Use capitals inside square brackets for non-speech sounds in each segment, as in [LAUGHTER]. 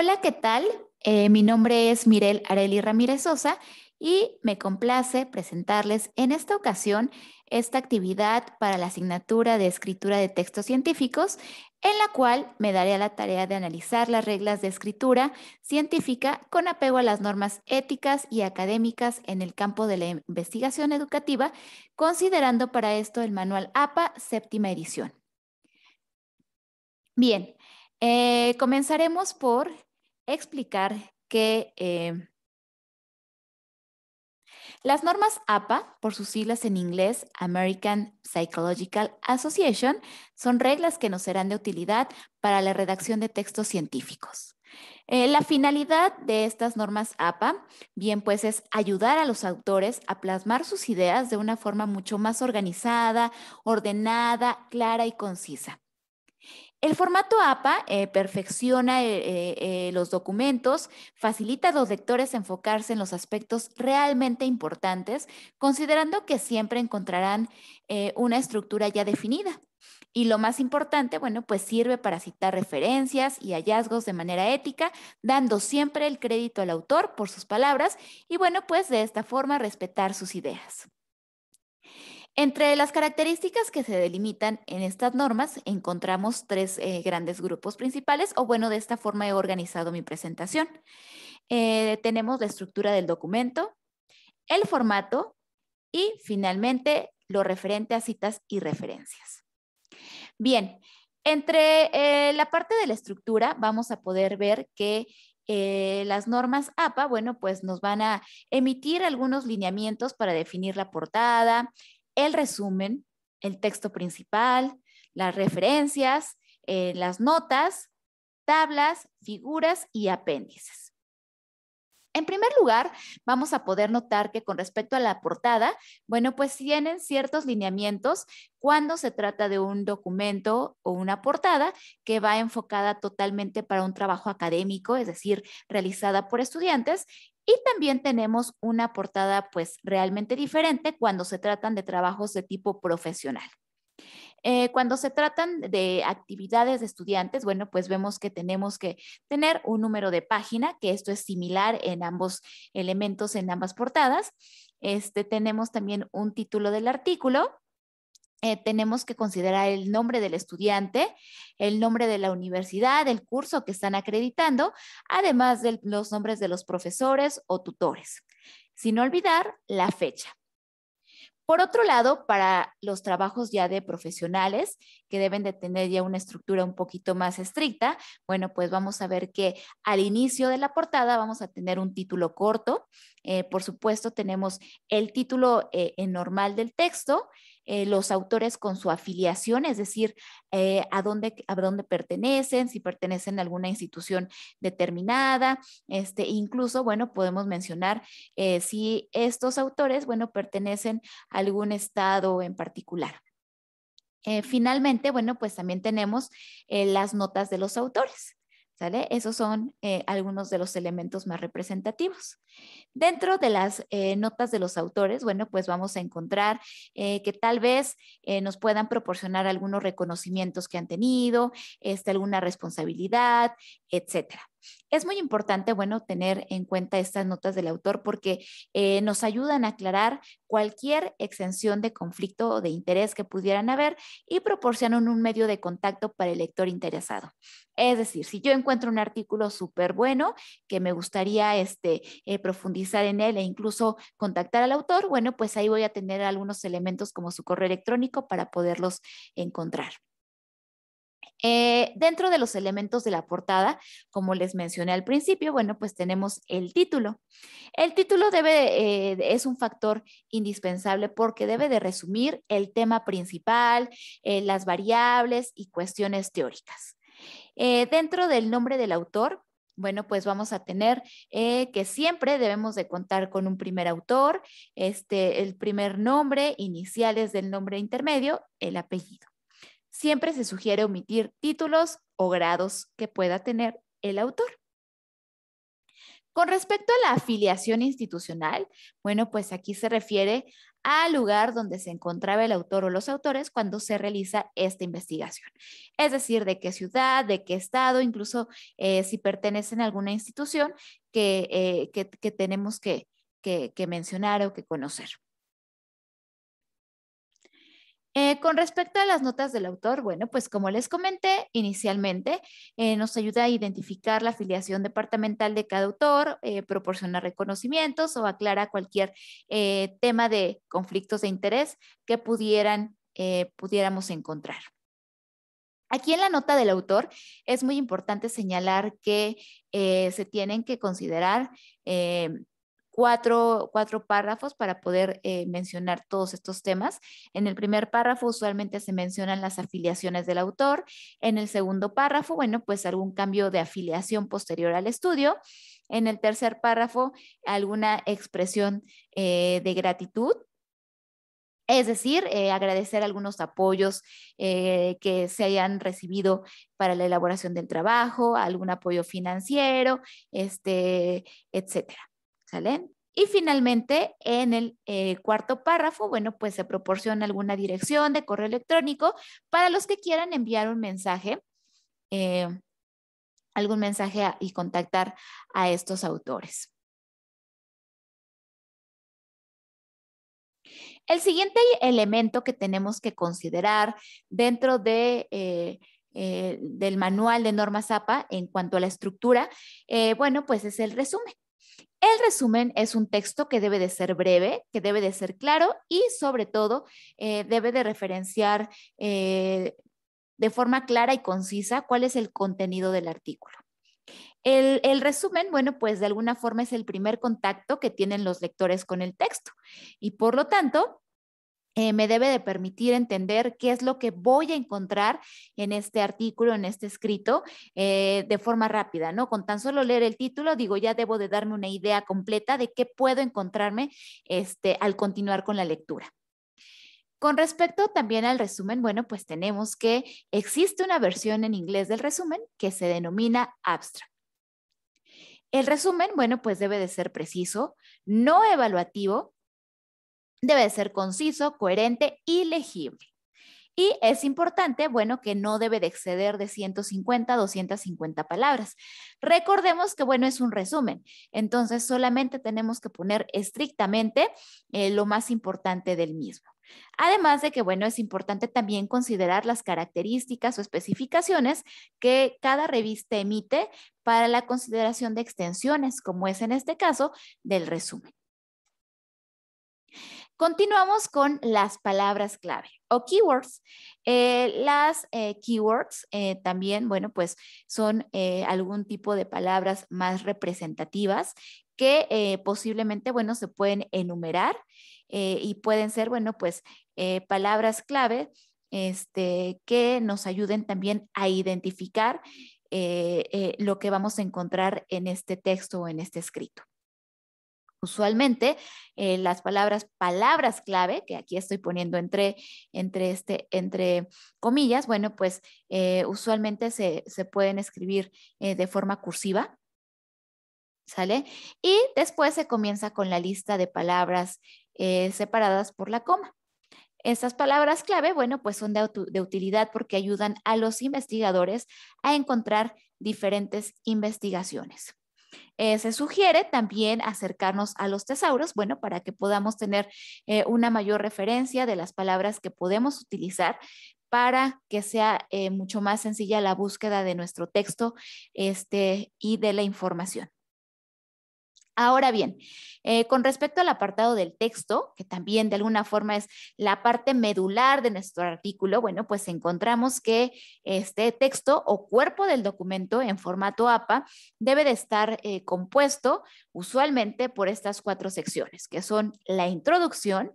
Hola, ¿qué tal? Eh, mi nombre es Mirel Areli Ramírez Sosa y me complace presentarles en esta ocasión esta actividad para la asignatura de escritura de textos científicos, en la cual me daré a la tarea de analizar las reglas de escritura científica con apego a las normas éticas y académicas en el campo de la investigación educativa, considerando para esto el manual APA séptima edición. Bien, eh, comenzaremos por explicar que eh, las normas APA, por sus siglas en inglés American Psychological Association, son reglas que nos serán de utilidad para la redacción de textos científicos. Eh, la finalidad de estas normas APA, bien pues, es ayudar a los autores a plasmar sus ideas de una forma mucho más organizada, ordenada, clara y concisa. El formato APA eh, perfecciona eh, eh, los documentos, facilita a los lectores enfocarse en los aspectos realmente importantes, considerando que siempre encontrarán una estructura ya definida. Y lo más importante, bueno, pues sirve para citar referencias y hallazgos de manera ética, dando siempre el crédito al autor por sus palabras y bueno, pues de esta forma respetar sus ideas. Entre las características que se delimitan en estas normas encontramos tres eh, grandes grupos principales, o bueno, de esta forma he organizado mi presentación. Eh, tenemos la estructura del documento, el formato y finalmente lo referente a citas y referencias. Bien, entre eh, la parte de la estructura vamos a poder ver que las normas APA, bueno, pues nos van a emitir algunos lineamientos para definir la portada, el resumen, el texto principal, las referencias, eh, las notas, tablas, figuras y apéndices. En primer lugar, vamos a poder notar que con respecto a la portada, bueno, pues tienen ciertos lineamientos cuando se trata de un documento o una portada que va enfocada totalmente para un trabajo académico, es decir, realizada por estudiantes, y también tenemos una portada pues realmente diferente cuando se tratan de trabajos de tipo profesional. Eh, cuando se tratan de actividades de estudiantes, bueno, pues vemos que tenemos que tener un número de página, que esto es similar en ambos elementos, en ambas portadas. Este, tenemos también un título del artículo, eh, tenemos que considerar el nombre del estudiante, el nombre de la universidad, el curso que están acreditando, además de los nombres de los profesores o tutores, sin olvidar la fecha. Por otro lado, para los trabajos ya de profesionales que deben de tener ya una estructura un poquito más estricta, bueno, pues vamos a ver que al inicio de la portada vamos a tener un título corto. Eh, por supuesto, tenemos el título eh, en normal del texto, eh, los autores con su afiliación, es decir, eh, a, dónde, pertenecen, si pertenecen a alguna institución determinada, este, incluso, bueno, podemos mencionar eh, si estos autores, bueno, pertenecen a algún estado en particular. finalmente, bueno, pues también tenemos las notas de los autores. Esos son eh, algunos de los elementos más representativos. Dentro de las eh, notas de los autores, bueno, pues vamos a encontrar eh, que tal vez nos puedan proporcionar algunos reconocimientos que han tenido, este, alguna responsabilidad, etcétera. Es muy importante, bueno, tener en cuenta estas notas del autor porque eh, nos ayudan a aclarar cualquier exención de conflicto o de interés que pudieran haber y proporcionan un medio de contacto para el lector interesado. Es decir, si yo encuentro un artículo súper bueno que me gustaría este, eh, profundizar en él e incluso contactar al autor, bueno, pues ahí voy a tener algunos elementos como su correo electrónico para poderlos encontrar. Eh, dentro de los elementos de la portada, como les mencioné al principio, bueno, pues tenemos el título. El título debe, eh, es un factor indispensable porque debe de resumir el tema principal, eh, las variables y cuestiones teóricas. dentro del nombre del autor, bueno, pues vamos a tener que siempre debemos de contar con un primer autor, este, el primer nombre, iniciales del nombre intermedio, el apellido siempre se sugiere omitir títulos o grados que pueda tener el autor. Con respecto a la afiliación institucional, bueno, pues aquí se refiere al lugar donde se encontraba el autor o los autores cuando se realiza esta investigación. Es decir, de qué ciudad, de qué estado, incluso eh, si pertenecen a alguna institución que, eh, tenemos que mencionar o que conocer. Eh, con respecto a las notas del autor, bueno, pues como les comenté inicialmente, eh, nos ayuda a identificar la afiliación departamental de cada autor, eh, proporciona reconocimientos o aclara cualquier tema de conflictos de interés que pudieran, pudiéramos encontrar. Aquí en la nota del autor es muy importante señalar que se tienen que considerar cuatro, cuatro párrafos para poder eh, mencionar todos estos temas. En el primer párrafo usualmente se mencionan las afiliaciones del autor. En el segundo párrafo, bueno, pues algún cambio de afiliación posterior al estudio. En el tercer párrafo, alguna expresión eh, de gratitud es decir, eh, agradecer algunos apoyos que se hayan recibido para la elaboración del trabajo, algún apoyo financiero, este, etcétera. Y finalmente, en el eh, cuarto párrafo, bueno, pues se proporciona alguna dirección de correo electrónico para los que quieran enviar un mensaje, eh, algún mensaje y contactar a estos autores. El siguiente elemento que tenemos que considerar dentro eh, del manual de Norma APA en cuanto a la estructura, bueno, pues es el resumen, el resumen es un texto que debe de ser breve, que debe de ser claro y sobre todo eh, debe de referenciar eh, de forma clara y concisa cuál es el contenido del artículo. el, resumen, bueno, pues de alguna forma es el primer contacto que tienen los lectores con el texto y por lo tanto eh, me debe de permitir entender qué es lo que voy a encontrar en este artículo, en este escrito, eh, de forma rápida, ¿no? Con tan solo leer el título, digo, ya debo de darme una idea completa de qué puedo encontrarme este, al continuar con la lectura. Con respecto también al resumen, bueno, pues tenemos que existe una versión en inglés del resumen que se denomina abstract. El resumen, bueno, pues debe de ser preciso, no evaluativo, debe ser conciso, coherente y legible. Y es importante, bueno, que no debe de exceder de 150 a 250 palabras. Recordemos que, bueno, es un resumen. Entonces, solamente tenemos que poner estrictamente eh, lo más importante del mismo. Además de que, bueno, es importante también considerar las características o especificaciones que cada revista emite para la consideración de extensiones, como es en este caso del resumen. Continuamos con las palabras clave o keywords. Eh, las eh, keywords eh, también, bueno, pues son algún tipo de palabras más representativas que posiblemente, bueno, se pueden enumerar y pueden ser, bueno, pues palabras clave este, que nos ayuden también a identificar lo que vamos a encontrar en este texto o en este escrito. Usualmente eh, las palabras, palabras clave, que aquí estoy poniendo entre, entre, este, comillas, bueno, pues eh, usualmente se, pueden escribir eh, de forma cursiva, ¿sale? Y después se comienza con la lista de palabras separadas por la coma. Estas palabras clave, bueno, pues son de utilidad porque ayudan a los investigadores a encontrar diferentes investigaciones. Eh, se sugiere también acercarnos a los tesauros, bueno, para que podamos tener eh, una mayor referencia de las palabras que podemos utilizar para que sea eh, mucho más sencilla la búsqueda de nuestro texto este, y de la información. Ahora bien, eh, con respecto al apartado del texto, que también de alguna forma es la parte medular de nuestro artículo, bueno, pues encontramos que este texto o cuerpo del documento en formato APA debe de estar eh, compuesto usualmente por estas cuatro secciones, que son la introducción,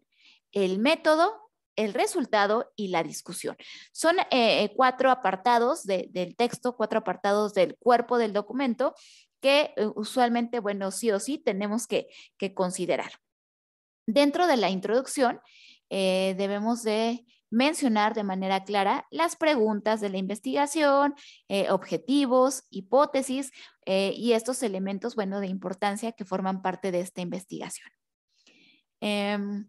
el método, el resultado y la discusión. Son eh, cuatro apartados del texto, cuatro apartados del cuerpo del documento que eh, usualmente, bueno, sí o sí tenemos que, que considerar. Dentro de la introducción, eh, debemos de mencionar de manera clara las preguntas de la investigación, eh, objetivos, hipótesis y estos elementos, bueno, de importancia que forman parte de esta investigación. Em,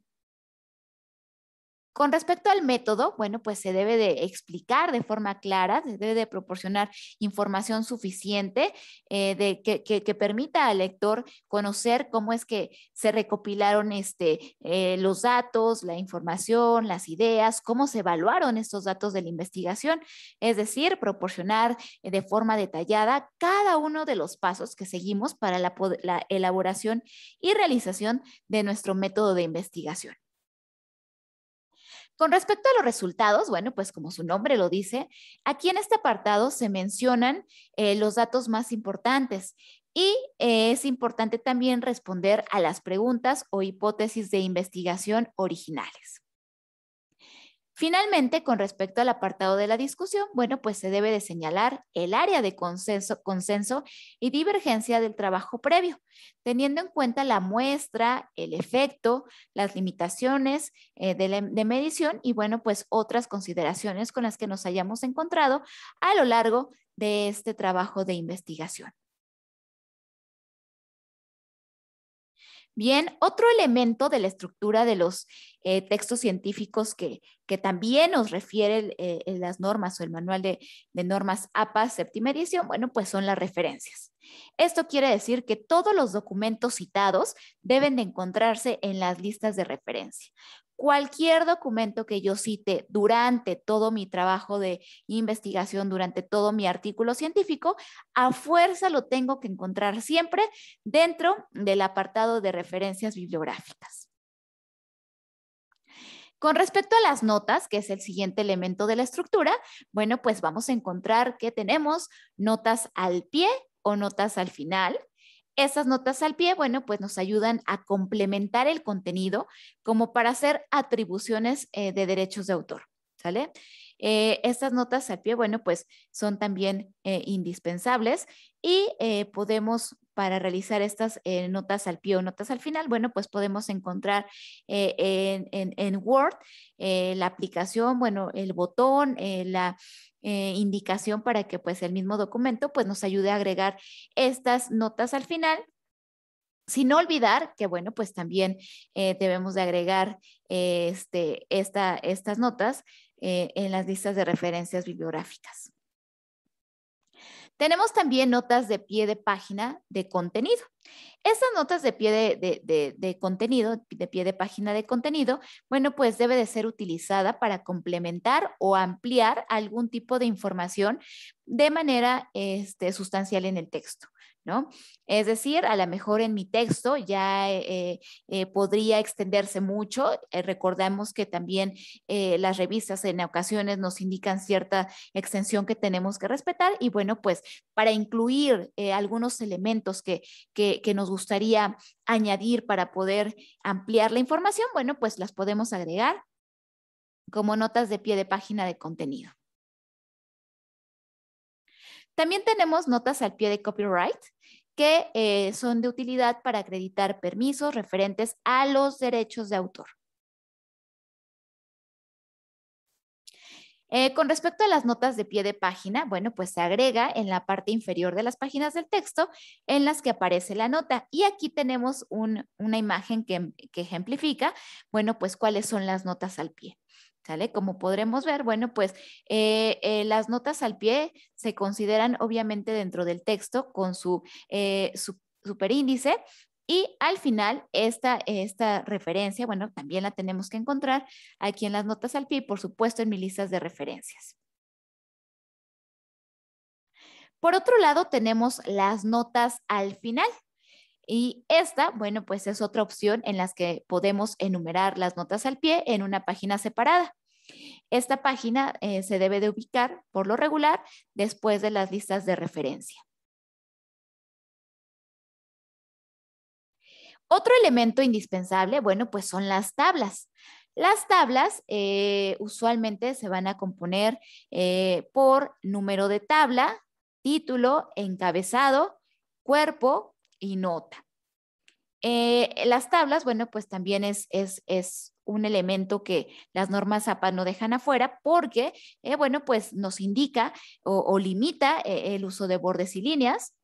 con respecto al método, bueno, pues se debe de explicar de forma clara, se debe de proporcionar información suficiente eh, de, que, permita al lector conocer cómo es que se recopilaron este, eh, los datos, la información, las ideas, cómo se evaluaron estos datos de la investigación, es decir, proporcionar de forma detallada cada uno de los pasos que seguimos para la elaboración y realización de nuestro método de investigación. Con respecto a los resultados, bueno, pues como su nombre lo dice, aquí en este apartado se mencionan eh, los datos más importantes y eh, es importante también responder a las preguntas o hipótesis de investigación originales. Finalmente, con respecto al apartado de la discusión, bueno, pues se debe de señalar el área de consenso, consenso y divergencia del trabajo previo, teniendo en cuenta la muestra, el efecto, las limitaciones eh, de medición y, bueno, pues otras consideraciones con las que nos hayamos encontrado a lo largo de este trabajo de investigación. Bien, otro elemento de la estructura de los eh, textos científicos que, también nos refiere eh, las normas o el manual de, de, normas APA, séptima edición, bueno, pues son las referencias. Esto quiere decir que todos los documentos citados deben de encontrarse en las listas de referencia cualquier documento que yo cite durante todo mi trabajo de investigación, durante todo mi artículo científico, a fuerza lo tengo que encontrar siempre dentro del apartado de referencias bibliográficas. Con respecto a las notas, que es el siguiente elemento de la estructura, bueno, pues vamos a encontrar que tenemos notas al pie o notas al final, esas notas al pie, bueno, pues nos ayudan a complementar el contenido como para hacer atribuciones eh, de derechos de autor, ¿sale? Eh, estas notas al pie, bueno, pues son también eh, indispensables y podemos para realizar estas notas al pie o notas al final, bueno, pues podemos encontrar en, Word la aplicación, bueno, el botón, la, eh, indicación para que pues el mismo documento pues nos ayude a agregar estas notas al final. Sin olvidar que, bueno, pues también eh, debemos de agregar eh, este, estas notas en las listas de referencias bibliográficas. Tenemos también notas de pie de página de contenido. Esas notas de pie de, contenido, de pie de página de contenido, bueno, pues debe de ser utilizada para complementar o ampliar algún tipo de información de manera este, sustancial en el texto. Es decir, a lo mejor en mi texto ya eh, eh, podría extenderse mucho. Eh, recordamos que también las revistas en ocasiones nos indican cierta extensión que tenemos que respetar y bueno, pues para incluir algunos elementos que, que, que nos gustaría añadir para poder ampliar la información, bueno, pues las podemos agregar como notas de pie de página de contenido. También tenemos notas al pie de copyright que eh, son de utilidad para acreditar permisos referentes a los derechos de autor. Eh, con respecto a las notas de pie de página, bueno, pues se agrega en la parte inferior de las páginas del texto en las que aparece la nota. Y aquí tenemos una imagen que ejemplifica, bueno, pues cuáles son las notas al pie. Como podremos ver, bueno, pues eh, eh, las notas al pie se consideran obviamente dentro del texto con su, eh, superíndice y al final, esta, referencia, bueno, también la tenemos que encontrar aquí en las notas al pie y por supuesto en mis listas de referencias. Por otro lado, tenemos las notas al final. Y esta, bueno, pues es otra opción en las que podemos enumerar las notas al pie en una página separada. Esta página eh, se debe de ubicar por lo regular después de las listas de referencia. Otro elemento indispensable, bueno, pues son las tablas. Las tablas eh, usualmente se van a componer eh, por número de tabla, título, encabezado, cuerpo, y nota. Eh, las tablas, bueno, pues también es, un elemento que las normas APA no dejan afuera porque, eh, bueno, pues nos indica o, limita eh, el uso de bordes y líneas.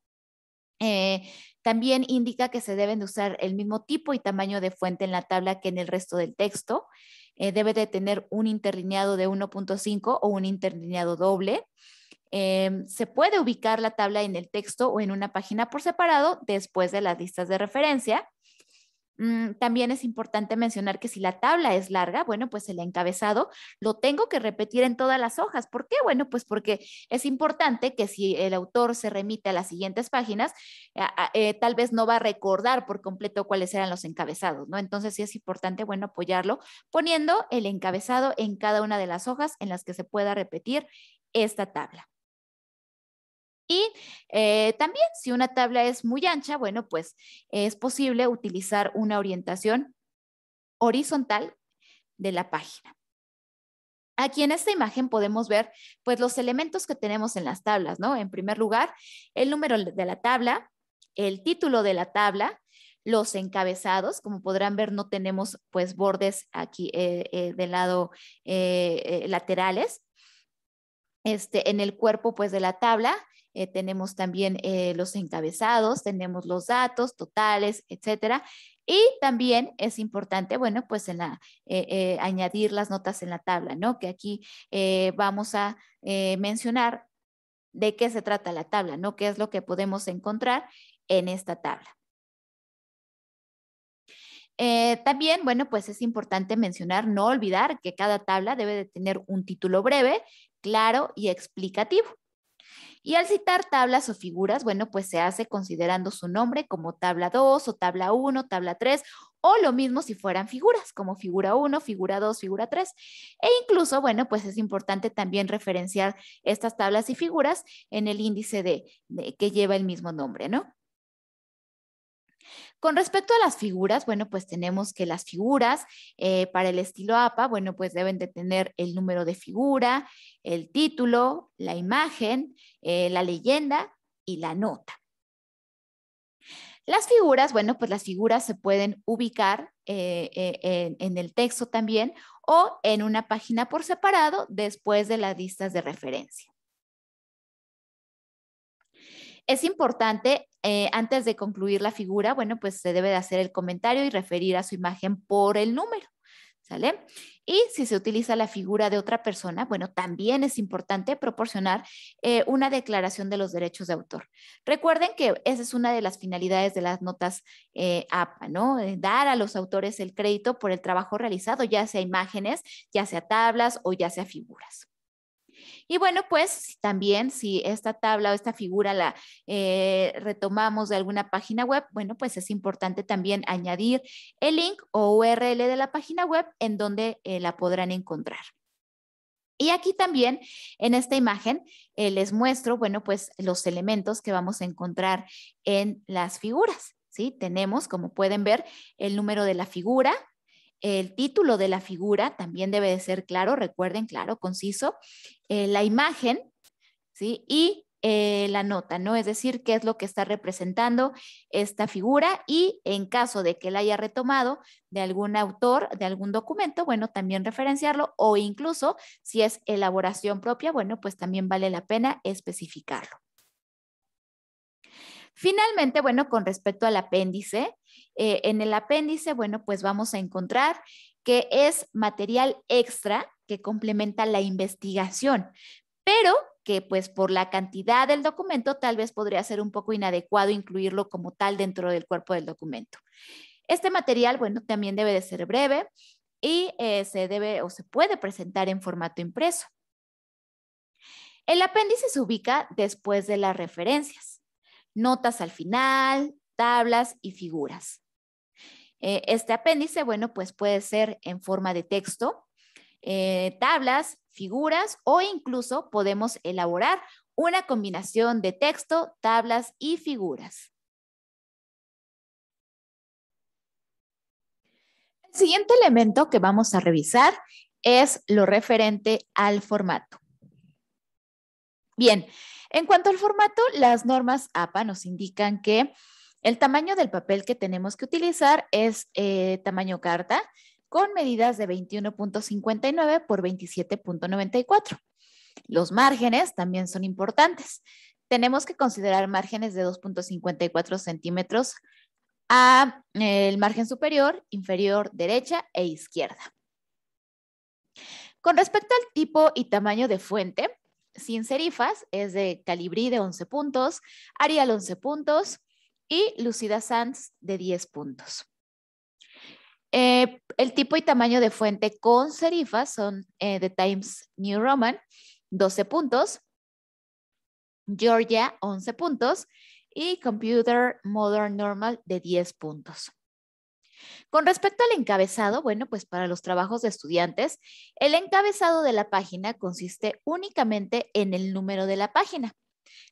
también indica que se deben de usar el mismo tipo y tamaño de fuente en la tabla que en el resto del texto. debe de tener un interlineado de 1.5 o un interlineado doble. Em, se puede ubicar la tabla en el texto o en una página por separado después de las listas de referencia. Mm, también es importante mencionar que si la tabla es larga, bueno, pues el encabezado lo tengo que repetir en todas las hojas. ¿Por qué? Bueno, pues porque es importante que si el autor se remite a las siguientes páginas, eh, tal vez no va a recordar por completo cuáles eran los encabezados, ¿no? Entonces sí es importante, bueno, apoyarlo poniendo el encabezado en cada una de las hojas en las que se pueda repetir esta tabla. Y eh, también si una tabla es muy ancha, bueno, pues es posible utilizar una orientación horizontal de la página. Aquí en esta imagen podemos ver pues los elementos que tenemos en las tablas, ¿no? En primer lugar, el número de la tabla, el título de la tabla, los encabezados, como podrán ver no tenemos pues bordes aquí eh, eh, de del lado laterales. Este, en el cuerpo pues de la tabla, eh, tenemos también eh, los encabezados, tenemos los datos totales, etcétera. Y también es importante, bueno, pues en eh, añadir las notas en la tabla, ¿no? Que aquí vamos a mencionar de qué se trata la tabla, ¿no? ¿Qué es lo que podemos encontrar en esta tabla? también, bueno, pues es importante mencionar, no olvidar que cada tabla debe de tener un título breve, claro y explicativo. Y al citar tablas o figuras, bueno, pues se hace considerando su nombre como tabla 2 o tabla 1, tabla 3 o lo mismo si fueran figuras, como figura 1, figura 2, figura 3. E incluso, bueno, pues es importante también referenciar estas tablas y figuras en el índice de que lleva el mismo nombre, ¿no? Con respecto a las figuras, bueno, pues tenemos que las figuras eh, para el estilo APA, bueno, pues deben de tener el número de figura, el título, la imagen, eh, la leyenda y la nota. Las figuras, bueno, pues las figuras se pueden ubicar eh, en, en, el texto también o en una página por separado después de las listas de referencia. Es importante eh, antes de concluir la figura, bueno, pues se debe de hacer el comentario y referir a su imagen por el número. ¿Sale? Y si se utiliza la figura de otra persona, bueno, también es importante proporcionar eh, una declaración de los derechos de autor. Recuerden que esa es una de las finalidades de las notas APA, eh, ¿no? Dar a los autores el crédito por el trabajo realizado, ya sea imágenes, ya sea tablas o ya sea figuras. Y bueno, pues también si esta tabla o esta figura la eh, retomamos de alguna página web, bueno, pues es importante también añadir el link o URL de la página web en donde eh, la podrán encontrar. Y aquí también en esta imagen eh, les muestro, bueno, pues los elementos que vamos a encontrar en las figuras. ¿Sí? Tenemos, como pueden ver, el número de la figura, el título de la figura también debe de ser claro, recuerden, claro, conciso. Eh, la imagen, ¿sí? Y eh, la nota, ¿no? Es decir, qué es lo que está representando esta figura y en caso de que la haya retomado de algún autor, de algún documento, bueno, también referenciarlo o incluso si es elaboración propia, bueno, pues también vale la pena especificarlo. Finalmente, bueno, con respecto al apéndice, eh, en el apéndice, bueno, pues vamos a encontrar que es material extra que complementa la investigación, pero que pues por la cantidad del documento tal vez podría ser un poco inadecuado incluirlo como tal dentro del cuerpo del documento. Este material, bueno, también debe de ser breve y eh, se debe o se puede presentar en formato impreso. El apéndice se ubica después de las referencias, notas al final, tablas y figuras. Eh, este apéndice, bueno, pues puede ser en forma de texto, eh, tablas, figuras o incluso podemos elaborar una combinación de texto, tablas y figuras. El siguiente elemento que vamos a revisar es lo referente al formato. Bien, en cuanto al formato, las normas APA nos indican que el tamaño del papel que tenemos que utilizar es eh, tamaño carta con medidas de 21.59 por 27.94. Los márgenes también son importantes. Tenemos que considerar márgenes de 2.54 centímetros a eh, el margen superior, inferior, derecha e izquierda. Con respecto al tipo y tamaño de fuente, sin serifas es de calibrí de 11 puntos, Arial 11 puntos, y Lucida Sanz de 10 puntos. Eh, el tipo y tamaño de fuente con serifas son eh, The Times New Roman, 12 puntos, Georgia, 11 puntos y Computer Modern Normal de 10 puntos. Con respecto al encabezado, bueno, pues para los trabajos de estudiantes, el encabezado de la página consiste únicamente en el número de la página.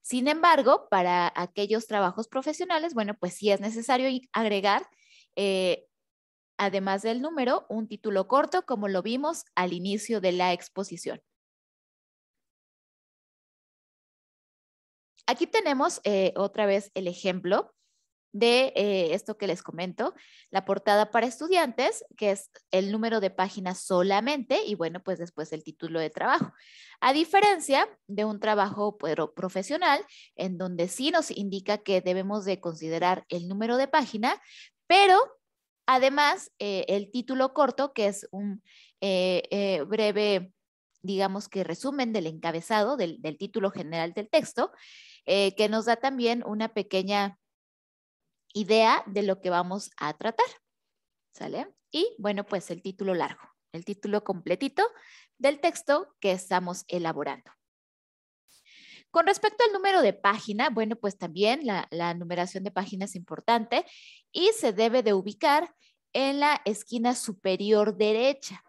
Sin embargo, para aquellos trabajos profesionales, bueno, pues sí es necesario agregar, eh, además del número, un título corto, como lo vimos al inicio de la exposición. Aquí tenemos eh, otra vez el ejemplo de eh, esto que les comento, la portada para estudiantes, que es el número de páginas solamente y bueno, pues después el título de trabajo. A diferencia de un trabajo pero profesional, en donde sí nos indica que debemos de considerar el número de página, pero además eh, el título corto, que es un eh, breve digamos que resumen del encabezado, del título general del texto, que nos da también una pequeña idea de lo que vamos a tratar. ¿Sale? Y bueno, pues el título largo, el título completito del texto que estamos elaborando. Con respecto al número de página, bueno, pues también la, numeración de página es importante y se debe de ubicar en la esquina superior derecha.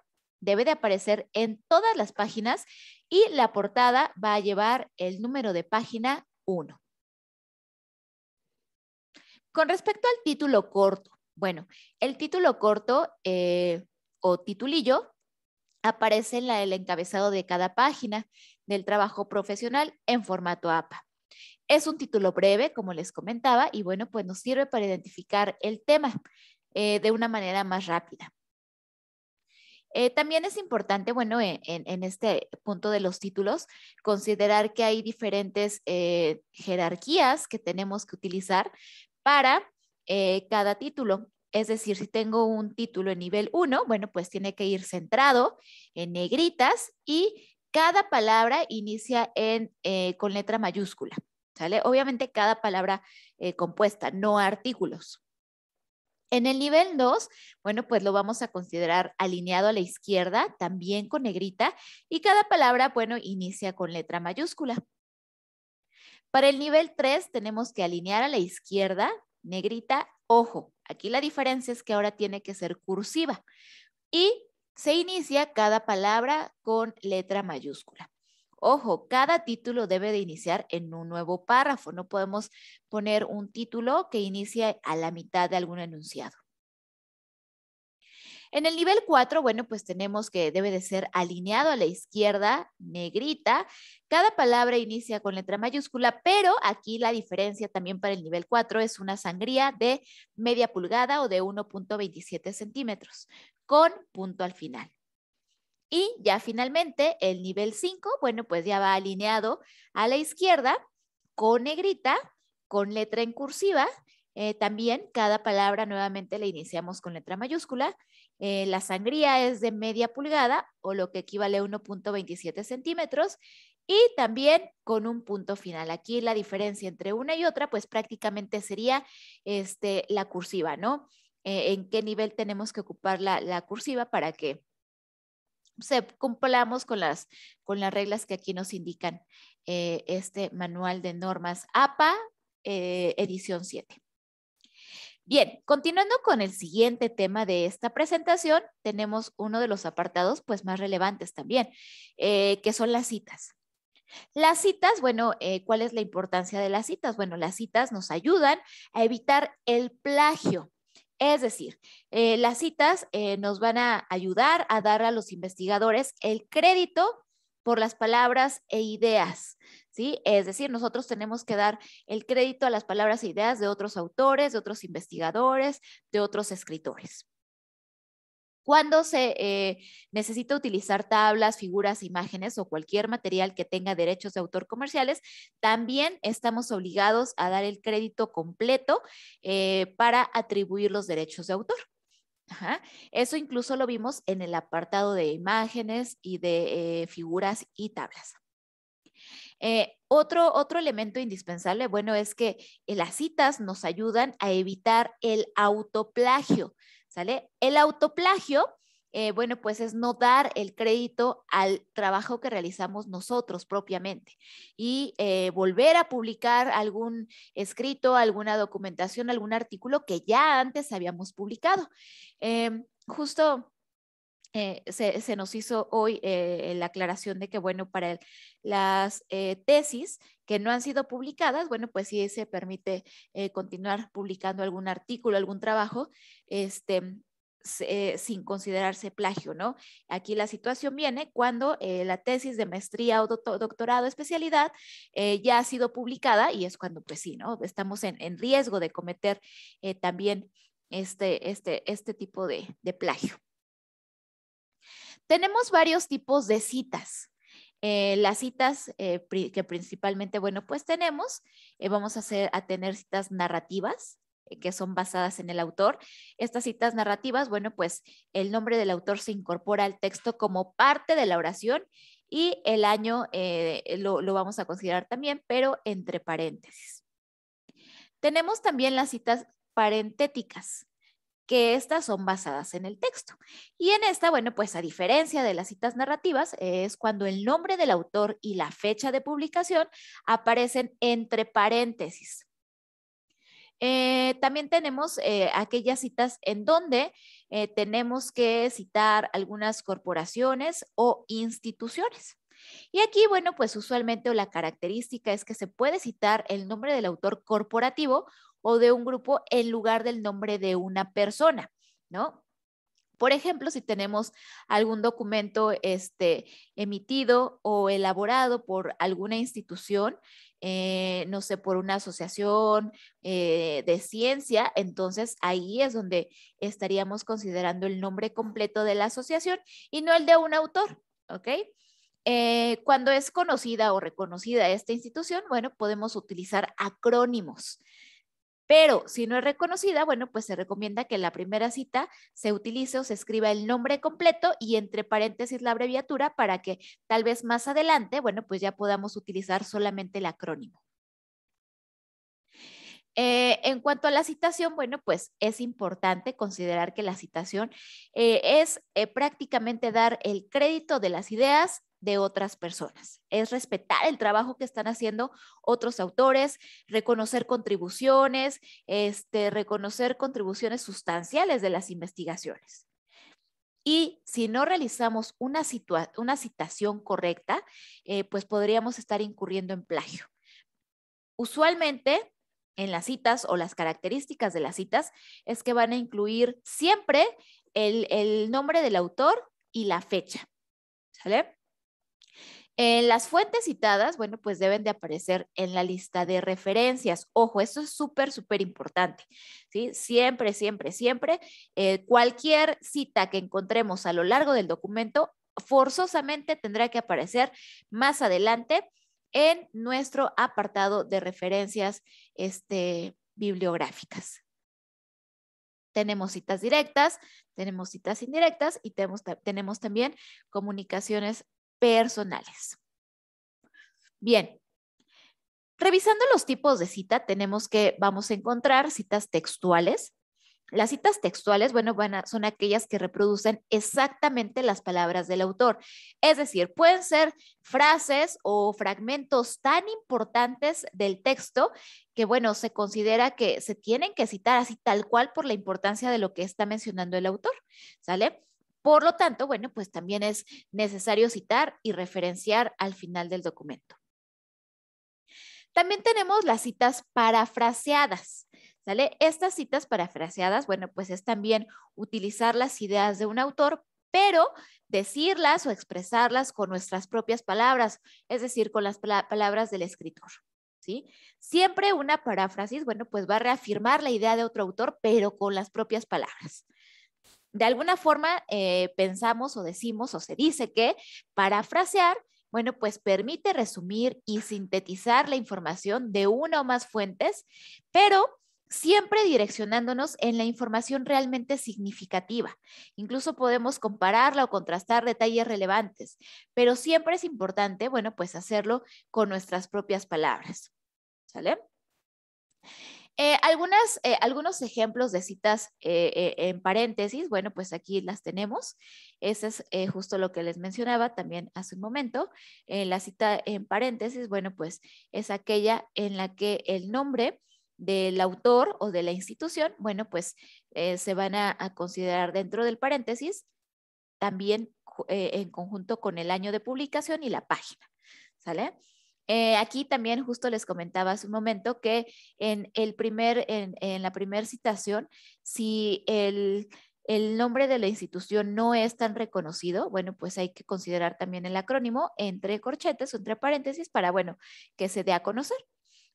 Debe de aparecer en todas las páginas y la portada va a llevar el número de página 1. Con respecto al título corto, bueno, el título corto eh, o titulillo aparece en la, el encabezado de cada página del trabajo profesional en formato APA. Es un título breve, como les comentaba, y bueno, pues nos sirve para identificar el tema eh, de una manera más rápida. Eh, también es importante, bueno, en, este punto de los títulos, considerar que hay diferentes jerarquías que tenemos que utilizar para eh, cada título. Es decir, si tengo un título en nivel 1, bueno, pues tiene que ir centrado en negritas y cada palabra inicia en, eh, con letra mayúscula. ¿sale? Obviamente cada palabra eh, compuesta, no artículos. En el nivel 2, bueno, pues lo vamos a considerar alineado a la izquierda, también con negrita, y cada palabra, bueno, inicia con letra mayúscula. Para el nivel 3 tenemos que alinear a la izquierda, negrita, ojo. Aquí la diferencia es que ahora tiene que ser cursiva. Y se inicia cada palabra con letra mayúscula. Ojo, cada título debe de iniciar en un nuevo párrafo. No podemos poner un título que inicie a la mitad de algún enunciado. En el nivel 4, bueno, pues tenemos que debe de ser alineado a la izquierda, negrita. Cada palabra inicia con letra mayúscula, pero aquí la diferencia también para el nivel 4 es una sangría de media pulgada o de 1.27 centímetros con punto al final. Y ya finalmente el nivel 5, bueno, pues ya va alineado a la izquierda con negrita, con letra en cursiva. Eh, también cada palabra nuevamente la iniciamos con letra mayúscula eh, la sangría es de media pulgada o lo que equivale a 1.27 centímetros y también con un punto final. Aquí la diferencia entre una y otra pues prácticamente sería este, la cursiva, ¿no? Eh, en qué nivel tenemos que ocupar la, cursiva para que se cumplamos con las, reglas que aquí nos indican eh, este manual de normas APA edición 7. Bien, continuando con el siguiente tema de esta presentación, tenemos uno de los apartados pues más relevantes también, eh, que son las citas. Las citas, bueno, eh, ¿cuál es la importancia de las citas? Bueno, las citas nos ayudan a evitar el plagio. Es decir, eh, las citas nos van a ayudar a dar a los investigadores el crédito por las palabras e ideas es decir, nosotros tenemos que dar el crédito a las palabras e ideas de otros autores, de otros investigadores, de otros escritores. Cuando se eh, necesita utilizar tablas, figuras, imágenes o cualquier material que tenga derechos de autor comerciales, también estamos obligados a dar el crédito completo eh, para atribuir los derechos de autor. Eso incluso lo vimos en el apartado de imágenes y de eh, figuras y tablas. Eh, otro, otro elemento indispensable, bueno, es que las citas nos ayudan a evitar el autoplagio, ¿sale? El autoplagio eh, bueno, pues es no dar el crédito al trabajo que realizamos nosotros propiamente y eh, volver a publicar algún escrito, alguna documentación, algún artículo que ya antes habíamos publicado. Em, justo eh, se, nos hizo hoy eh, la aclaración de que, bueno, para las eh, tesis que no han sido publicadas, bueno, pues sí se permite continuar publicando algún artículo, algún trabajo, este, sin considerarse plagio, ¿no? Aquí la situación viene cuando la tesis de maestría o doctorado, especialidad, ya ha sido publicada y es cuando, pues sí, ¿no? Estamos en, riesgo de cometer también este, este, este tipo de plagio. Tenemos varios tipos de citas. Eh, las citas eh, que principalmente, bueno, pues tenemos, eh, vamos a, tener citas narrativas que son basadas en el autor. Estas citas narrativas, bueno, pues el nombre del autor se incorpora al texto como parte de la oración y el año lo vamos a considerar también, pero entre paréntesis. Tenemos también las citas parentéticas que estas son basadas en el texto. Y en esta, bueno, pues a diferencia de las citas narrativas, es cuando el nombre del autor y la fecha de publicación aparecen entre paréntesis. Eh, también tenemos eh, aquellas citas en donde eh, tenemos que citar algunas corporaciones o instituciones. Y aquí, bueno, pues usualmente la característica es que se puede citar el nombre del autor corporativo o de un grupo en lugar del nombre de una persona, ¿no? Por ejemplo, si tenemos algún documento este, emitido o elaborado por alguna institución, eh, no sé, por una asociación eh, de ciencia, entonces ahí es donde estaríamos considerando el nombre completo de la asociación y no el de un autor, ¿ok? Eh, cuando es conocida o reconocida esta institución, bueno, podemos utilizar acrónimos. Pero si no es reconocida, bueno, pues se recomienda que en la primera cita se utilice o se escriba el nombre completo y entre paréntesis la abreviatura para que tal vez más adelante, bueno, pues ya podamos utilizar solamente el acrónimo. Eh, en cuanto a la citación, bueno, pues es importante considerar que la citación eh, es prácticamente dar el crédito de las ideas de otras personas. Es respetar el trabajo que están haciendo otros autores, reconocer contribuciones, este, reconocer contribuciones sustanciales de las investigaciones. Y si no realizamos una, una citación correcta, eh, pues podríamos estar incurriendo en plagio. Usualmente en las citas o las características de las citas es que van a incluir siempre el, el nombre del autor y la fecha. ¿Sale? En las fuentes citadas, bueno, pues deben de aparecer en la lista de referencias. Ojo, esto es súper, súper importante. ¿sí? Siempre, siempre, siempre, eh, cualquier cita que encontremos a lo largo del documento forzosamente tendrá que aparecer más adelante en nuestro apartado de referencias este, bibliográficas. Tenemos citas directas, tenemos citas indirectas y tenemos, tenemos también comunicaciones personales. Bien, revisando los tipos de cita, tenemos que vamos a encontrar citas textuales. Las citas textuales, bueno, son aquellas que reproducen exactamente las palabras del autor. Es decir, pueden ser frases o fragmentos tan importantes del texto que, bueno, se considera que se tienen que citar así tal cual por la importancia de lo que está mencionando el autor, ¿sale? Por lo tanto, bueno, pues también es necesario citar y referenciar al final del documento. También tenemos las citas parafraseadas. ¿Sale? Estas citas parafraseadas, bueno, pues es también utilizar las ideas de un autor, pero decirlas o expresarlas con nuestras propias palabras, es decir, con las palabras del escritor. ¿Sí? Siempre una paráfrasis, bueno, pues va a reafirmar la idea de otro autor, pero con las propias palabras de alguna forma eh, pensamos o decimos o se dice que parafrasear, bueno, pues permite resumir y sintetizar la información de una o más fuentes, pero siempre direccionándonos en la información realmente significativa. Incluso podemos compararla o contrastar detalles relevantes, pero siempre es importante, bueno, pues hacerlo con nuestras propias palabras. ¿Sale? Eh, algunas, eh, algunos ejemplos de citas eh, en paréntesis, bueno, pues aquí las tenemos. Ese es justo lo que les mencionaba también hace un momento. la cita en paréntesis, bueno, pues es aquella en la que el nombre del autor o de la institución, bueno, pues se van a, a, considerar dentro del paréntesis también en conjunto con el año de publicación y la página, ¿sale? Eh, aquí también justo les comentaba hace un momento que en, el primer, la primera citación, si el, nombre de la institución no es tan reconocido, bueno, pues hay que considerar también el acrónimo entre corchetes o entre paréntesis para, bueno, que se dé a conocer.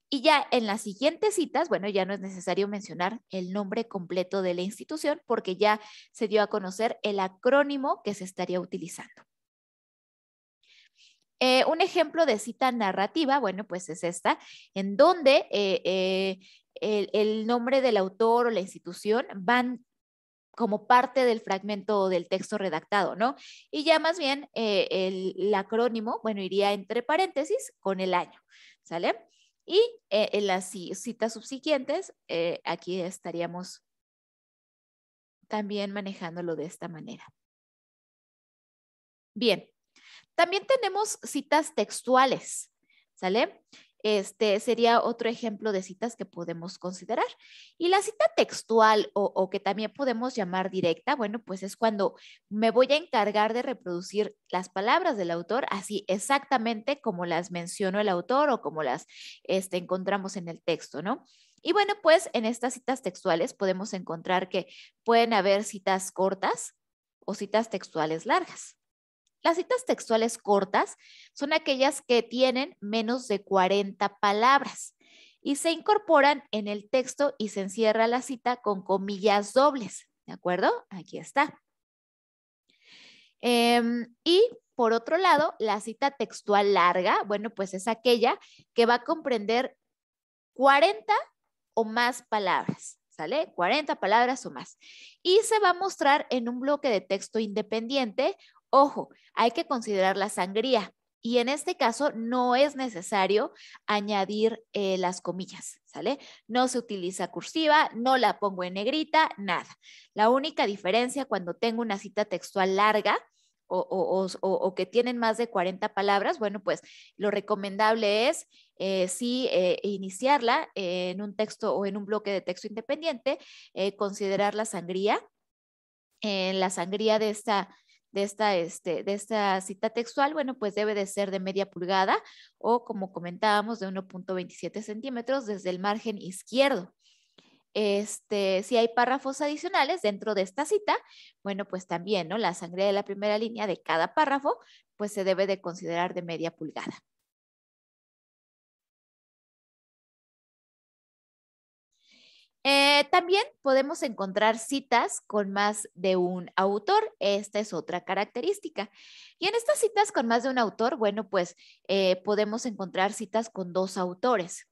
Y ya en las siguientes citas, bueno, ya no es necesario mencionar el nombre completo de la institución porque ya se dio a conocer el acrónimo que se estaría utilizando. Eh, un ejemplo de cita narrativa, bueno, pues es esta, en donde eh, eh, el, nombre del autor o la institución van como parte del fragmento del texto redactado, ¿no? Y ya más bien el, el, acrónimo, bueno, iría entre paréntesis con el año, ¿sale? Y en las citas subsiguientes, aquí estaríamos también manejándolo de esta manera. Bien, también tenemos citas textuales, ¿sale? Este sería otro ejemplo de citas que podemos considerar. Y la cita textual o, que también podemos llamar directa, bueno, pues es cuando me voy a encargar de reproducir las palabras del autor así exactamente como las mencionó el autor o como las este, encontramos en el texto, ¿no? Y bueno, pues en estas citas textuales podemos encontrar que pueden haber citas cortas o citas textuales largas. Las citas textuales cortas son aquellas que tienen menos de 40 palabras y se incorporan en el texto y se encierra la cita con comillas dobles. ¿De acuerdo? Aquí está. Em, y por otro lado, la cita textual larga, bueno, pues es aquella que va a comprender 40 o más palabras. ¿sale? 40 palabras o más. Y se va a mostrar en un bloque de texto independiente Ojo, hay que considerar la sangría y en este caso no es necesario añadir eh, las comillas, ¿sale? No se utiliza cursiva, no la pongo en negrita, nada. La única diferencia cuando tengo una cita textual larga o, que tienen más de 40 palabras, bueno, pues lo recomendable es eh, sí eh, iniciarla en un texto o en un bloque de texto independiente, considerar la sangría. En la sangría de esta de esta, este, de esta cita textual, bueno, pues debe de ser de media pulgada o, como comentábamos, de 1.27 centímetros desde el margen izquierdo. Este, si hay párrafos adicionales dentro de esta cita, bueno, pues también, ¿no? La sangre de la primera línea de cada párrafo, pues se debe de considerar de media pulgada. Eh, también podemos encontrar citas con más de un autor. Esta es otra característica. Y en estas citas con más de un autor, bueno, pues eh, podemos encontrar citas con dos autores.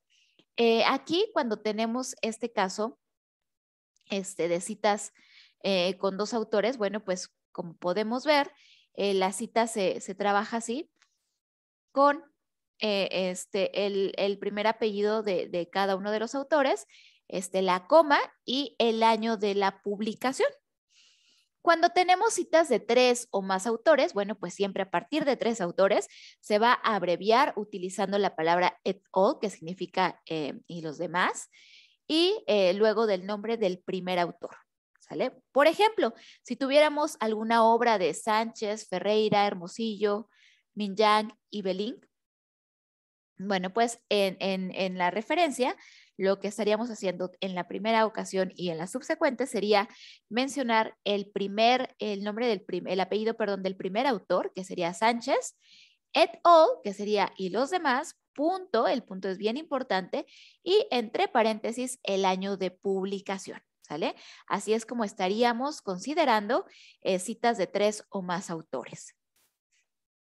Eh, aquí, cuando tenemos este caso este, de citas con dos autores, bueno, pues como podemos ver, la cita se, trabaja así con este, el, primer apellido de cada uno de los autores este, la coma y el año de la publicación. Cuando tenemos citas de tres o más autores, bueno, pues siempre a partir de tres autores se va a abreviar utilizando la palabra et al, que significa eh, y los demás, y eh, luego del nombre del primer autor. Por ejemplo, si tuviéramos alguna obra de Sánchez, Ferreira, Hermosillo, Minyang y Belín, bueno, pues en, en la referencia lo que estaríamos haciendo en la primera ocasión y en la subsecuente sería mencionar el primer, el nombre del primer, el apellido, perdón, del primer autor, que sería Sánchez, et al, que sería y los demás, punto, el punto es bien importante, y entre paréntesis, el año de publicación. ¿Sale? Así es como estaríamos considerando eh, citas de tres o más autores.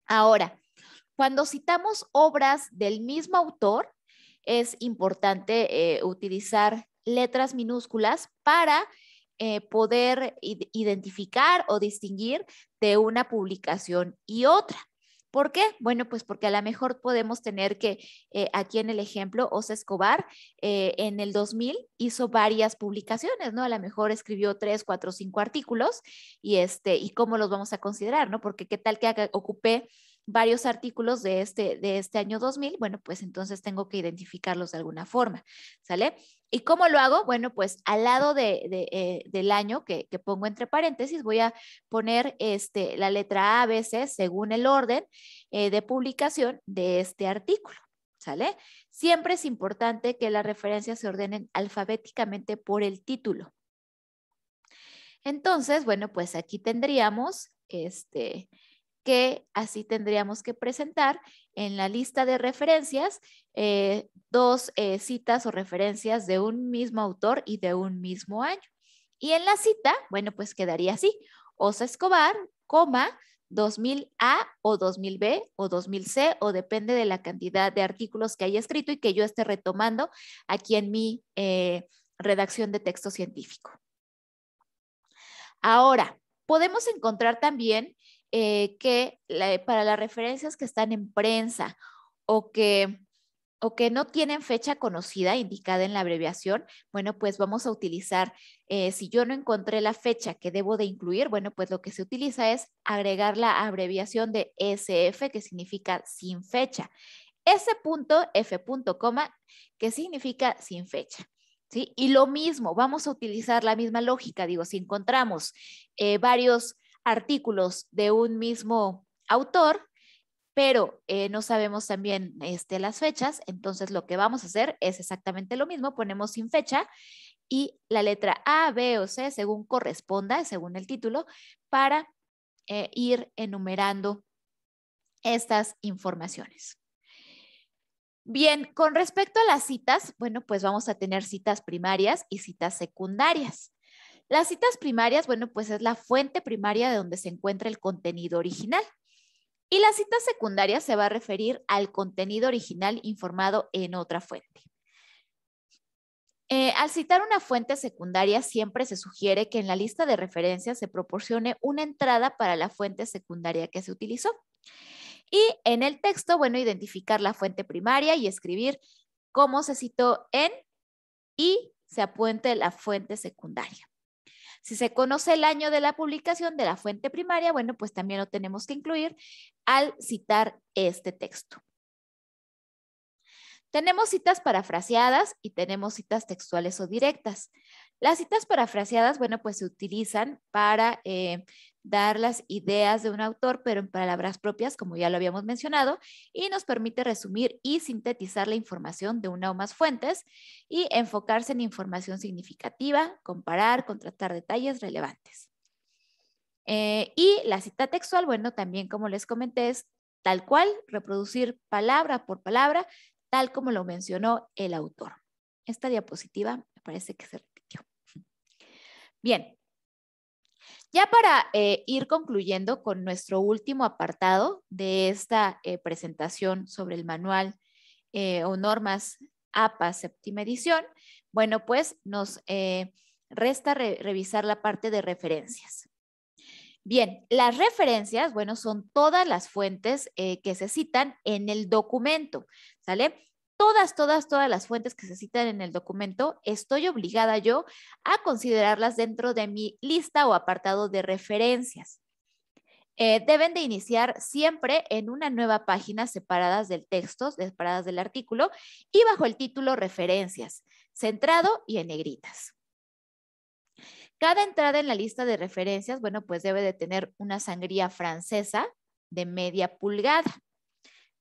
Ahora, cuando citamos obras del mismo autor, es importante eh, utilizar letras minúsculas para eh, poder identificar o distinguir de una publicación y otra. ¿Por qué? Bueno, pues porque a lo mejor podemos tener que eh, aquí en el ejemplo, Osa Escobar en el 2000 hizo varias publicaciones, ¿no? A lo mejor escribió tres, cuatro, cinco artículos y este, y cómo los vamos a considerar, ¿no? Porque qué tal que ocupé varios artículos de este, este año 2000, bueno, pues entonces tengo que identificarlos de alguna forma, ¿sale? ¿Y cómo lo hago? Bueno, pues al lado eh, del año que, pongo entre paréntesis, voy a poner este, la letra A, según el orden eh, de publicación de este artículo. ¿Sale? Siempre es importante que las referencias se ordenen alfabéticamente por el título. Entonces, bueno, pues aquí tendríamos este, que así tendríamos que presentar en la lista de referencias eh, dos eh, citas o referencias de un mismo autor y de un mismo año. Y en la cita, bueno, pues quedaría así, Osa Escobar, 2000A o 2000B o 2000C o depende de la cantidad de artículos que haya escrito y que yo esté retomando aquí en mi eh, redacción de texto científico. Ahora, podemos encontrar también eh, que para las referencias que están en prensa o que, o que no tienen fecha conocida indicada en la abreviación, bueno, pues vamos a utilizar, eh, si yo no encontré la fecha que debo de incluir, bueno, pues lo que se utiliza es agregar la abreviación de SF, que significa sin fecha. S punto, que significa sin fecha. ¿Sí? Y lo mismo, vamos a utilizar la misma lógica, digo, si encontramos eh, varios artículos de un mismo autor, pero eh, no sabemos también este, las fechas, entonces lo que vamos a hacer es exactamente lo mismo, ponemos sin fecha y la letra A, B o C según corresponda, según el título, para eh, ir enumerando estas informaciones. Bien, con respecto a las citas, bueno, pues vamos a tener citas primarias y citas secundarias. Las citas primarias, bueno, pues es la fuente primaria de donde se encuentra el contenido original. Y las citas secundarias se va a referir al contenido original informado en otra fuente. Eh, al citar una fuente secundaria, siempre se sugiere que en la lista de referencias se proporcione una entrada para la fuente secundaria que se utilizó. Y en el texto, bueno, identificar la fuente primaria y escribir cómo se citó en y se apuente la fuente secundaria. Si se conoce el año de la publicación de la fuente primaria, bueno, pues también lo tenemos que incluir al citar este texto. Tenemos citas parafraseadas y tenemos citas textuales o directas. Las citas parafraseadas, bueno, pues se utilizan para eh, dar las ideas de un autor, pero en palabras propias, como ya lo habíamos mencionado, y nos permite resumir y sintetizar la información de una o más fuentes y enfocarse en información significativa, comparar, contratar detalles relevantes. Eh, y la cita textual, bueno, también como les comenté, es tal cual, reproducir palabra por palabra tal como lo mencionó el autor. Esta diapositiva me parece que se repitió. Bien, ya para eh, ir concluyendo con nuestro último apartado de esta eh, presentación sobre el manual eh, o normas APA séptima edición, bueno, pues nos resta revisar la parte de referencias. Bien, las referencias, bueno, son todas las fuentes eh, que se citan en el documento, ¿sale? Todas, todas, todas las fuentes que se citan en el documento, estoy obligada yo a considerarlas dentro de mi lista o apartado de referencias. Eh, deben de iniciar siempre en una nueva página separadas del texto, separadas del artículo y bajo el título referencias, centrado y en negritas. Cada entrada en la lista de referencias, bueno, pues debe de tener una sangría francesa de media pulgada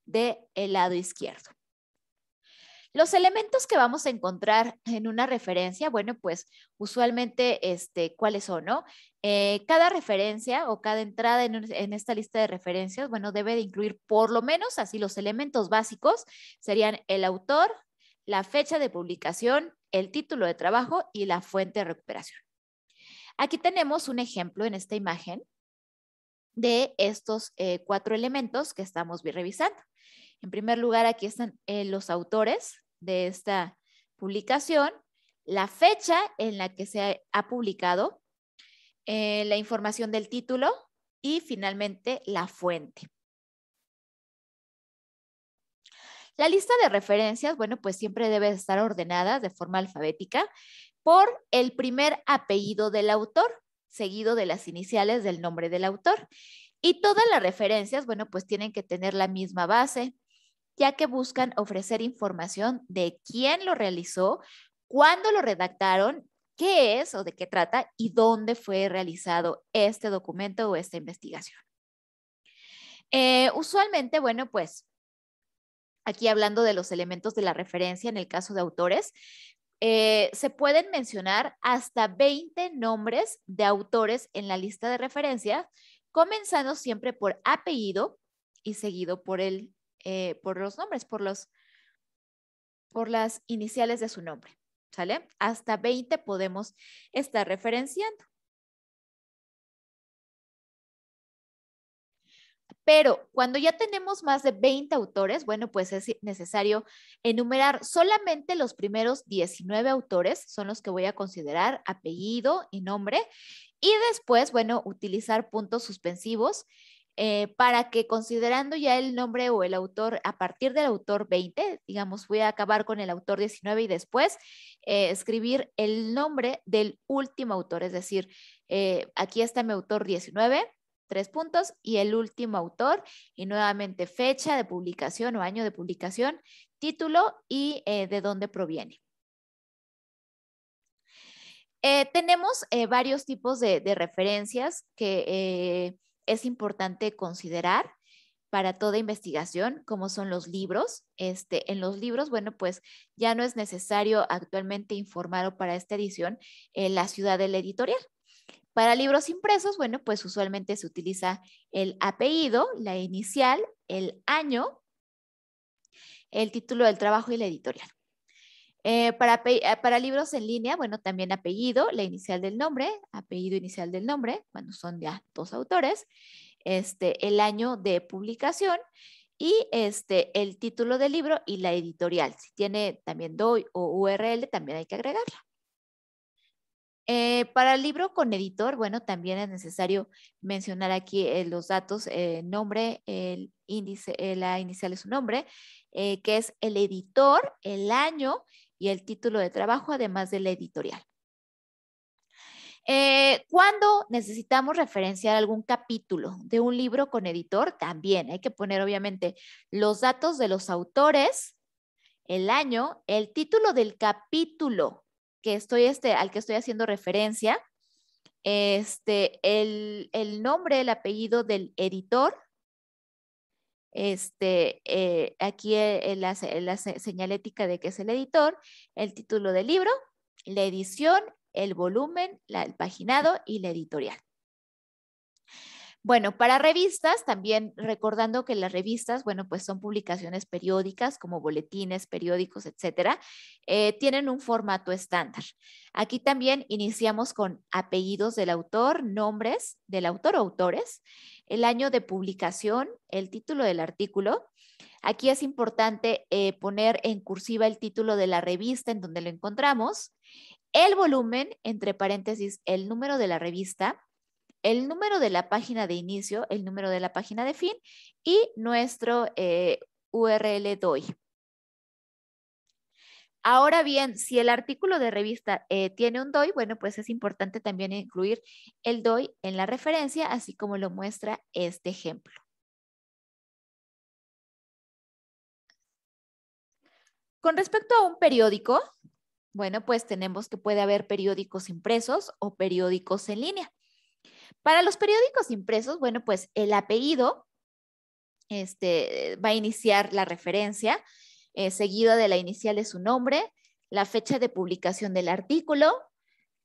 del lado izquierdo. Los elementos que vamos a encontrar en una referencia, bueno, pues usualmente, este, ¿cuáles son, no? Eh, cada referencia o cada entrada en, en, esta lista de referencias, bueno, debe de incluir por lo menos así los elementos básicos, serían el autor, la fecha de publicación, el título de trabajo y la fuente de recuperación. Aquí tenemos un ejemplo en esta imagen de estos eh, cuatro elementos que estamos revisando. En primer lugar, aquí están eh, los autores de esta publicación, la fecha en la que se ha publicado, eh, la información del título y finalmente la fuente. La lista de referencias, bueno, pues siempre debe estar ordenada de forma alfabética por el primer apellido del autor, seguido de las iniciales del nombre del autor. Y todas las referencias, bueno, pues tienen que tener la misma base, ya que buscan ofrecer información de quién lo realizó, cuándo lo redactaron, qué es o de qué trata y dónde fue realizado este documento o esta investigación. Eh, usualmente, bueno, pues aquí hablando de los elementos de la referencia en el caso de autores, eh, se pueden mencionar hasta 20 nombres de autores en la lista de referencias, comenzando siempre por apellido y seguido por, el, eh, por los nombres, por, los, por las iniciales de su nombre. ¿Sale? Hasta 20 podemos estar referenciando. Pero cuando ya tenemos más de 20 autores, bueno, pues es necesario enumerar solamente los primeros 19 autores, son los que voy a considerar apellido y nombre, y después, bueno, utilizar puntos suspensivos eh, para que considerando ya el nombre o el autor, a partir del autor 20, digamos, voy a acabar con el autor 19 y después eh, escribir el nombre del último autor, es decir, eh, aquí está mi autor 19 tres puntos y el último autor y nuevamente fecha de publicación o año de publicación, título y eh, de dónde proviene. Eh, tenemos eh, varios tipos de, referencias que es importante considerar para toda investigación, como son los libros. Este, en los libros, bueno, pues ya no es necesario actualmente informar para esta edición la ciudad del editorial. Para libros impresos, bueno, pues usualmente se utiliza el apellido, la inicial, el año, el título del trabajo y la editorial. Eh, para, eh, para, libros en línea, bueno, también apellido, la inicial del nombre, apellido inicial del nombre, cuando son ya dos autores, este, el año de publicación y este, el título del libro y la editorial. Si tiene también DOI o URL, también hay que agregarla. Eh, para el libro con editor, bueno, también es necesario mencionar aquí eh, los datos, eh, nombre, el índice, la inicial de su nombre, que es el editor, el año y el título de trabajo, además de la editorial. cuando necesitamos referenciar algún capítulo de un libro con editor, también hay que poner obviamente los datos de los autores, el año, el título del capítulo que estoy, este, al que estoy haciendo referencia, este, el, nombre, el apellido del editor, este, eh, aquí eh, la, señalética de que es el editor, el título del libro, la edición, el volumen, la, el paginado y la editorial. Bueno, para revistas, también recordando que las revistas, bueno, pues son publicaciones periódicas como boletines, periódicos, etcétera, eh, tienen un formato estándar. Aquí también iniciamos con apellidos del autor, nombres del autor o autores, el año de publicación, el título del artículo, Aquí es importante eh, poner en cursiva el título de la revista en donde lo encontramos, el volumen, entre paréntesis, el número de la revista, el número de la página de inicio, el número de la página de fin y nuestro eh, URL DOI. Ahora bien, si el artículo de revista eh, tiene un DOI, bueno, pues es importante también incluir el DOI en la referencia, así como lo muestra este ejemplo. Con respecto a un periódico, bueno, pues tenemos que puede haber periódicos impresos o periódicos en línea. Para los periódicos impresos, bueno, pues el apellido este, va a iniciar la referencia, eh, seguida de la inicial de su nombre, la fecha de publicación del artículo,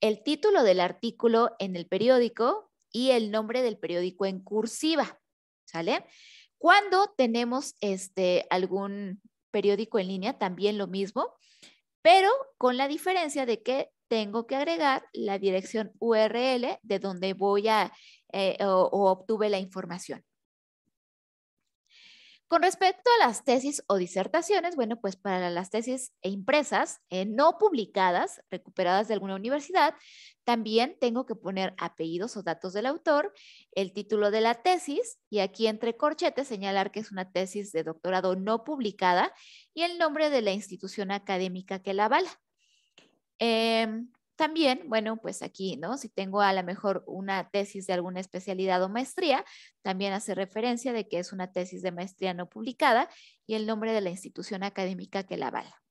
el título del artículo en el periódico y el nombre del periódico en cursiva, ¿sale? Cuando tenemos este, algún periódico en línea, también lo mismo, pero con la diferencia de que tengo que agregar la dirección URL de donde voy a eh, o, obtuve la información. Con respecto a las tesis o disertaciones, bueno, pues para las tesis impresas, eh, no publicadas, recuperadas de alguna universidad, también tengo que poner apellidos o datos del autor, el título de la tesis y aquí entre corchetes señalar que es una tesis de doctorado no publicada y el nombre de la institución académica que la avala. Em, también, bueno, pues aquí, ¿no? Si tengo a lo mejor una tesis de alguna especialidad o maestría, también hace referencia de que es una tesis de maestría no publicada y el nombre de la institución académica que la avala.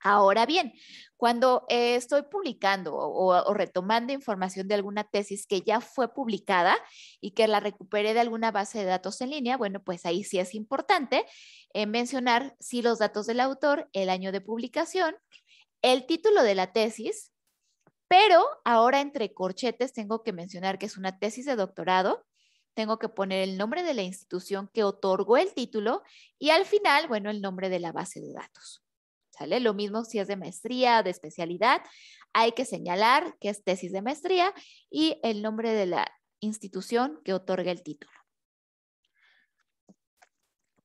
Ahora bien, cuando eh, estoy publicando o, retomando información de alguna tesis que ya fue publicada y que la recuperé de alguna base de datos en línea, bueno, pues ahí sí es importante eh, mencionar si los datos del autor, el año de publicación, el título de la tesis, pero ahora entre corchetes tengo que mencionar que es una tesis de doctorado, tengo que poner el nombre de la institución que otorgó el título y al final, bueno, el nombre de la base de datos. ¿Sale? Lo mismo si es de maestría, de especialidad, hay que señalar que es tesis de maestría y el nombre de la institución que otorga el título.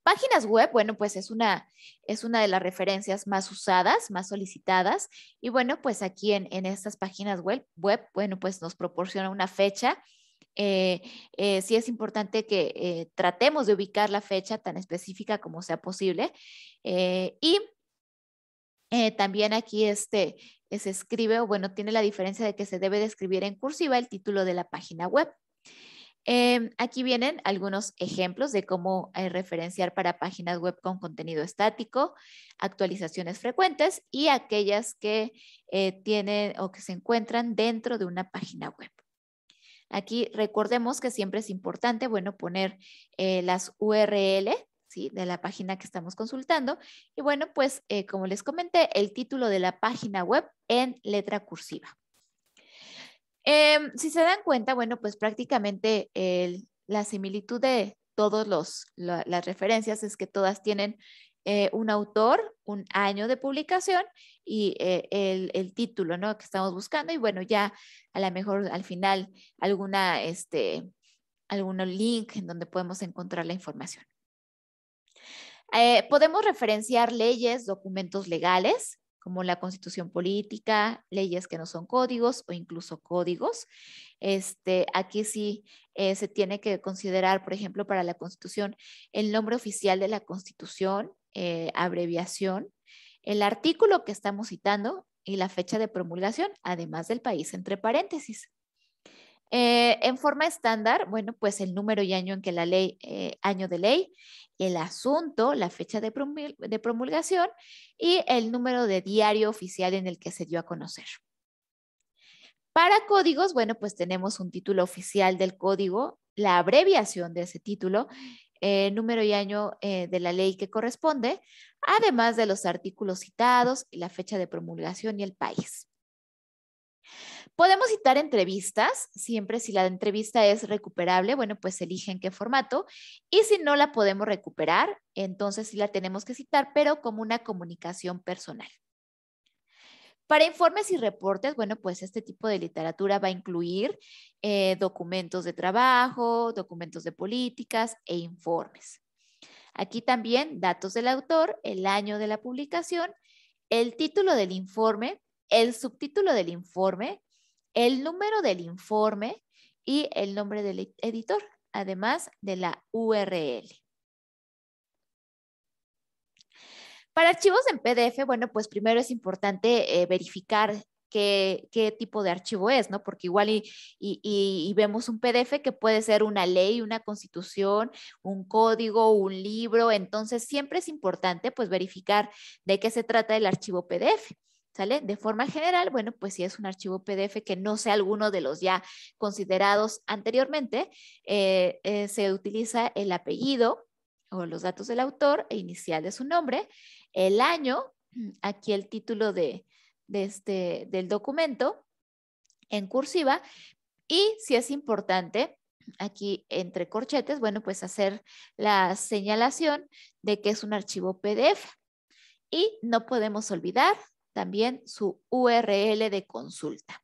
Páginas web, bueno, pues es una, es una de las referencias más usadas, más solicitadas. Y bueno, pues aquí en, en estas páginas web, web, bueno, pues nos proporciona una fecha. Eh, eh, sí es importante que eh, tratemos de ubicar la fecha tan específica como sea posible. y también aquí este, se escribe, o bueno, tiene la diferencia de que se debe de escribir en cursiva el título de la página web. Em, aquí vienen algunos ejemplos de cómo eh, referenciar para páginas web con contenido estático, actualizaciones frecuentes y aquellas que eh, tienen o que se encuentran dentro de una página web. Aquí recordemos que siempre es importante, bueno, poner eh, las URL de la página que estamos consultando. Y bueno, pues como les comenté, el título de la página web en letra cursiva. Em, si se dan cuenta, bueno, pues prácticamente la similitud de todas las referencias es que todas tienen eh, un autor, un año de publicación y eh, el, el, título, ¿no? Que estamos buscando y bueno, ya a lo mejor al final alguna, este, algún link en donde podemos encontrar la información. Eh, podemos referenciar leyes, documentos legales, como la constitución política, leyes que no son códigos o incluso códigos. Este, aquí sí eh, se tiene que considerar, por ejemplo, para la constitución, el nombre oficial de la constitución, eh, abreviación, el artículo que estamos citando y la fecha de promulgación, además del país entre paréntesis. Eh, en forma estándar, bueno, pues el número y año en que la ley, eh, año de ley, el asunto, la fecha de, promulgación y el número de diario oficial en el que se dio a conocer. Para códigos, bueno, pues tenemos un título oficial del código, la abreviación de ese título, eh, número y año de la ley que corresponde, además de los artículos citados, y la fecha de promulgación y el país. Podemos citar entrevistas, siempre si la entrevista es recuperable, bueno, pues elige en qué formato. Y si no la podemos recuperar, entonces sí la tenemos que citar, pero como una comunicación personal. Para informes y reportes, bueno, pues este tipo de literatura va a incluir eh, documentos de trabajo, documentos de políticas e informes. Aquí también datos del autor, el año de la publicación, el título del informe, el subtítulo del informe, el número del informe y el nombre del e-, editor, además de la URL. Para archivos en PDF, bueno, pues primero es importante eh, verificar Qué, qué, tipo de archivo es, ¿no? Porque igual y, vemos un PDF que puede ser una ley, una constitución, un código, un libro, entonces siempre es importante pues verificar de qué se trata el archivo PDF. ¿Sale? De forma general, bueno, pues si es un archivo PDF que no sea alguno de los ya considerados anteriormente, eh, eh, se utiliza el apellido o los datos del autor e inicial de su nombre, el año, [CLEARS THROAT] aquí el título este, del documento en cursiva y si es importante, aquí entre corchetes, bueno, pues hacer la señalación de que es un archivo PDF. Y no podemos olvidar también su URL de consulta.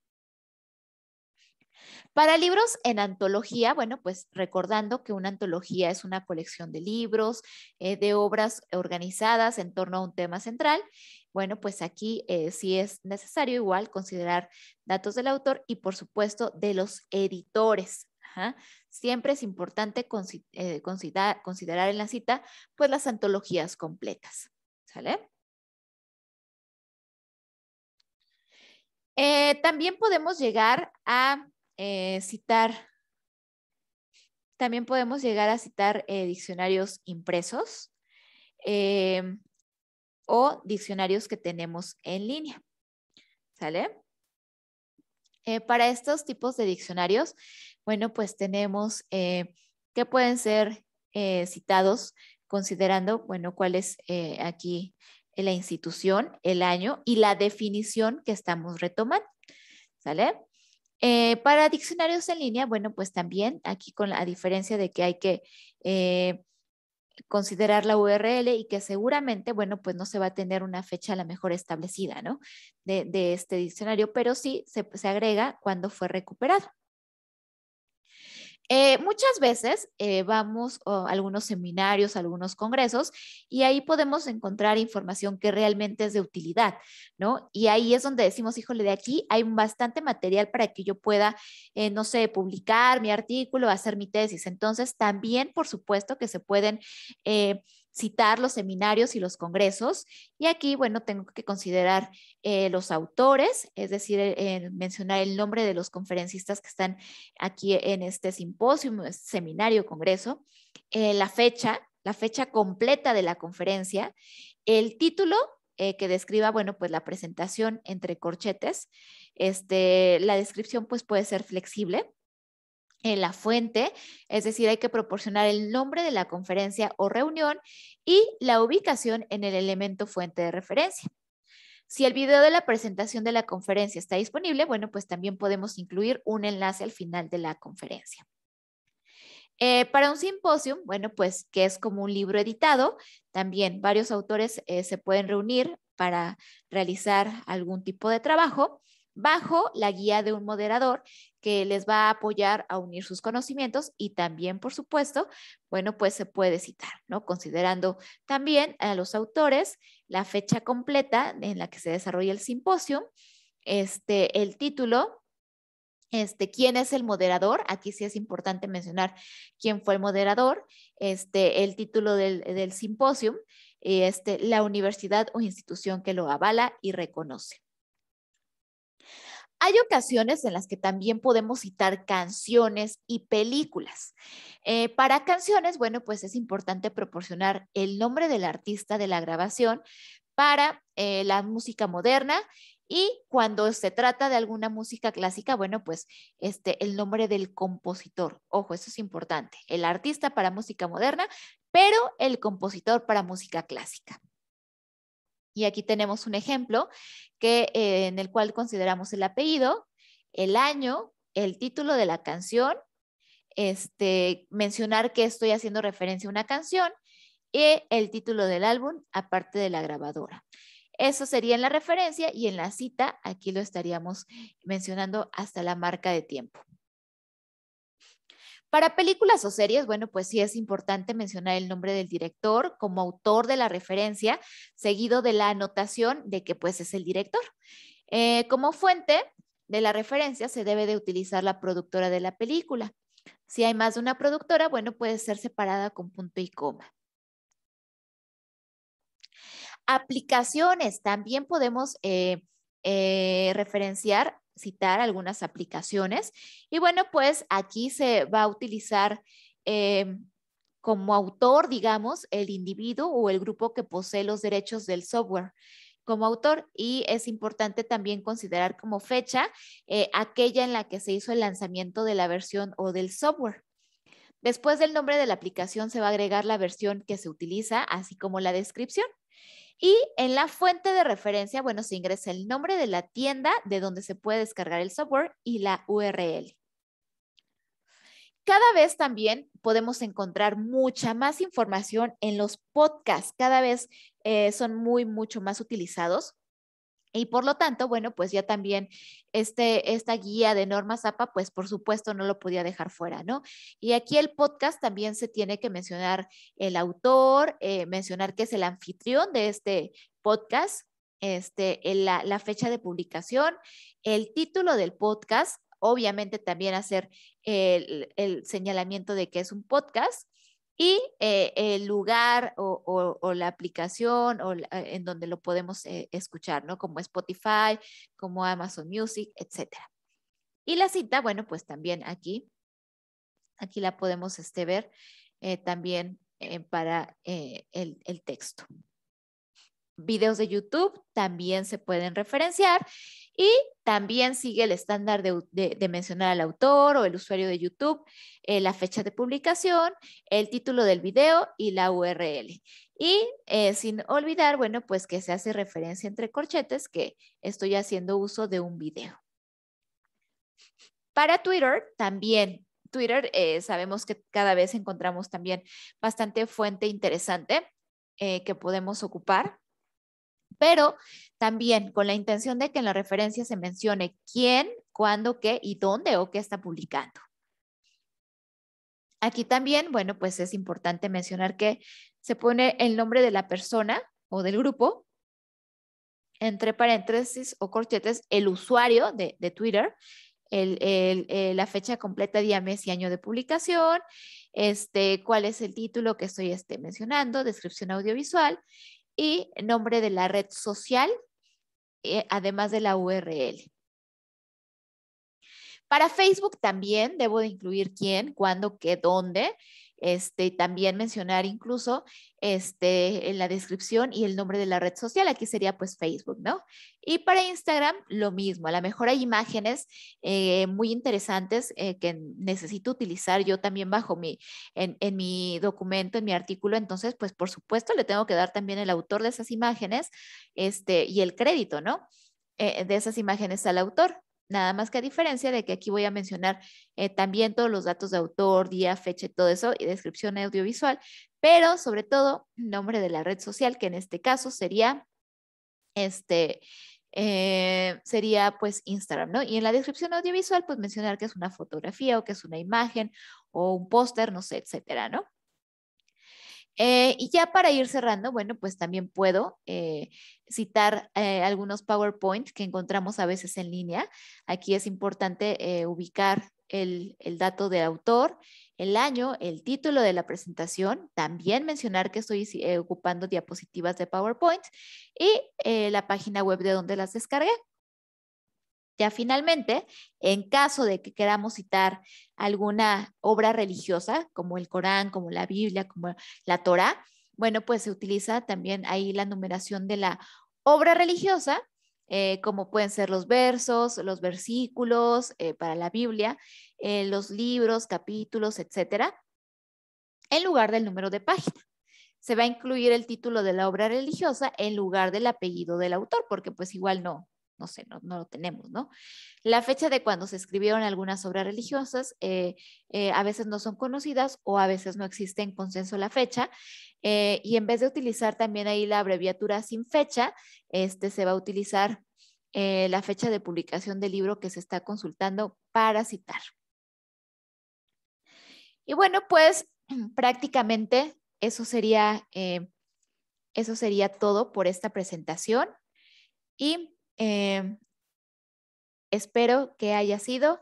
Para libros en antología, bueno, pues recordando que una antología es una colección de libros, eh, de obras organizadas en torno a un tema central, bueno, pues aquí eh, sí es necesario igual considerar datos del autor y por supuesto de los editores. Siempre es importante eh, considerar, considerar en la cita pues las antologías completas. ¿Sale? Eh, también podemos llegar a eh, citar, también podemos llegar a citar eh, diccionarios impresos o diccionarios que tenemos en línea. ¿Sale? para estos tipos de diccionarios, bueno, pues tenemos que pueden ser citados considerando, bueno, cuál es aquí la institución, el año y la definición que estamos retomando. ¿Sale? Eh, para diccionarios en línea, bueno, pues también aquí con la diferencia de que hay que eh, considerar la URL y que seguramente, bueno, pues no se va a tener una fecha a la mejor establecida, ¿no? De, este diccionario, pero sí se, se agrega cuando fue recuperado. Eh, muchas veces eh, vamos a algunos seminarios, algunos congresos y ahí podemos encontrar información que realmente es de utilidad, ¿no? Y ahí es donde decimos, híjole, de aquí hay bastante material para que yo pueda, eh, no sé, publicar mi artículo, hacer mi tesis. Entonces, también, por supuesto, que se pueden citar los seminarios y los congresos. Y aquí, bueno, tengo que considerar eh, los autores, es decir, mencionar el nombre de los conferencistas que están aquí en este simposio, este seminario, congreso, eh, la fecha, la fecha completa de la conferencia, el título eh, que describa, bueno, pues la presentación entre corchetes, este, la descripción pues puede ser flexible en la fuente, es decir, hay que proporcionar el nombre de la conferencia o reunión y la ubicación en el elemento fuente de referencia. Si el video de la presentación de la conferencia está disponible, bueno, pues también podemos incluir un enlace al final de la conferencia. Eh, para un simposio, bueno, pues que es como un libro editado, también varios autores eh, se pueden reunir para realizar algún tipo de trabajo bajo la guía de un moderador que les va a apoyar a unir sus conocimientos y también, por supuesto, bueno, pues se puede citar, ¿no? Considerando también a los autores, la fecha completa en la que se desarrolla el simposio, este, el título, este, quién es el moderador, aquí sí es importante mencionar quién fue el moderador, este, el título del, del simposio, este, la universidad o institución que lo avala y reconoce. Hay ocasiones en las que también podemos citar canciones y películas. Eh, para canciones, bueno, pues es importante proporcionar el nombre del artista de la grabación para eh, la música moderna y cuando se trata de alguna música clásica, bueno, pues este, el nombre del compositor. Ojo, eso es importante. El artista para música moderna, pero el compositor para música clásica. Y aquí tenemos un ejemplo que, eh, en el cual consideramos el apellido, el año, el título de la canción, este, mencionar que estoy haciendo referencia a una canción y el título del álbum, aparte de la grabadora. Eso sería en la referencia y en la cita, aquí lo estaríamos mencionando hasta la marca de tiempo. Para películas o series, bueno, pues sí es importante mencionar el nombre del director como autor de la referencia, seguido de la anotación de que pues es el director. Eh, como fuente de la referencia se debe de utilizar la productora de la película. Si hay más de una productora, bueno, puede ser separada con punto y coma. Aplicaciones, también podemos eh, eh, referenciar citar algunas aplicaciones. Y bueno, pues aquí se va a utilizar eh, como autor, digamos, el individuo o el grupo que posee los derechos del software como autor y es importante también considerar como fecha eh, aquella en la que se hizo el lanzamiento de la versión o del software. Después del nombre de la aplicación se va a agregar la versión que se utiliza, así como la descripción. Y en la fuente de referencia, bueno, se ingresa el nombre de la tienda de donde se puede descargar el software y la URL. Cada vez también podemos encontrar mucha más información en los podcasts. Cada vez eh, son muy, mucho más utilizados. Y por lo tanto, bueno, pues ya también este, esta guía de Norma APA, pues por supuesto no lo podía dejar fuera, ¿no? Y aquí el podcast también se tiene que mencionar el autor, eh, mencionar que es el anfitrión de este podcast, este, la, fecha de publicación, el título del podcast, obviamente también hacer el señalamiento de que es un podcast y eh, el lugar o, la aplicación o eh, en donde lo podemos eh, escuchar, ¿no? Como Spotify, como Amazon Music, etc. Y la cita, bueno, pues también aquí, aquí la podemos este, ver también para el, el texto. Videos de YouTube también se pueden referenciar y también sigue el estándar de, mencionar al autor o el usuario de YouTube, eh, la fecha de publicación, el título del video y la URL. Y eh, sin olvidar, bueno, pues que se hace referencia entre corchetes que estoy haciendo uso de un video. Para Twitter también Twitter, eh, sabemos que cada vez encontramos también bastante fuente interesante que podemos ocupar pero también con la intención de que en la referencia se mencione quién, cuándo, qué y dónde o qué está publicando. Aquí también, bueno, pues es importante mencionar que se pone el nombre de la persona o del grupo, entre paréntesis o corchetes, el usuario de, Twitter, eh, la fecha completa, día, mes y año de publicación, este, cuál es el título que estoy este, mencionando, descripción audiovisual, y nombre de la red social, eh, además de la URL. Para Facebook también debo de incluir quién, cuándo, qué, dónde este, también mencionar incluso este, en la descripción y el nombre de la red social, aquí sería pues Facebook, ¿no? Y para Instagram, lo mismo, a lo mejor hay imágenes eh, muy interesantes eh, que necesito utilizar yo también bajo mi, en, mi documento, en mi artículo, entonces pues por supuesto le tengo que dar también el autor de esas imágenes este, y el crédito, ¿no? Eh, de esas imágenes al autor. Nada más que a diferencia de que aquí voy a mencionar eh, también todos los datos de autor, día, fecha y todo eso, y descripción audiovisual, pero sobre todo nombre de la red social, que en este caso sería este, eh, sería pues Instagram, ¿no? Y en la descripción audiovisual, pues mencionar que es una fotografía o que es una imagen o un póster, no sé, etcétera, ¿no? Eh, y ya para ir cerrando, bueno, pues también puedo eh, citar eh, algunos PowerPoint que encontramos a veces en línea. Aquí es importante ubicar el, el dato del autor, el año, el título de la presentación, también mencionar que estoy ocupando diapositivas de PowerPoint y la página web de donde las descargué. Ya finalmente, en caso de que queramos citar alguna obra religiosa, como el Corán, como la Biblia, como la Torá, bueno, pues se utiliza también ahí la numeración de la obra religiosa, eh, como pueden ser los versos, los versículos eh, para la Biblia, eh, los libros, capítulos, etcétera, en lugar del número de página se va a incluir el título de la obra religiosa en lugar del apellido del autor, porque pues igual no, no sé, no, lo tenemos, ¿no? La fecha de cuando se escribieron algunas obras religiosas eh, eh, a veces no son conocidas o a veces no existe en consenso la fecha. Eh, y en vez de utilizar también ahí la abreviatura sin fecha, este, se va a utilizar la fecha de publicación del libro que se está consultando para citar. Y bueno, pues [CLEARS THROAT] prácticamente eso sería, eso sería todo por esta presentación. Y Em, espero que haya sido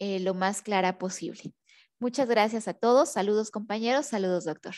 eh, lo más clara posible. Muchas gracias a todos. Saludos compañeros, saludos doctor.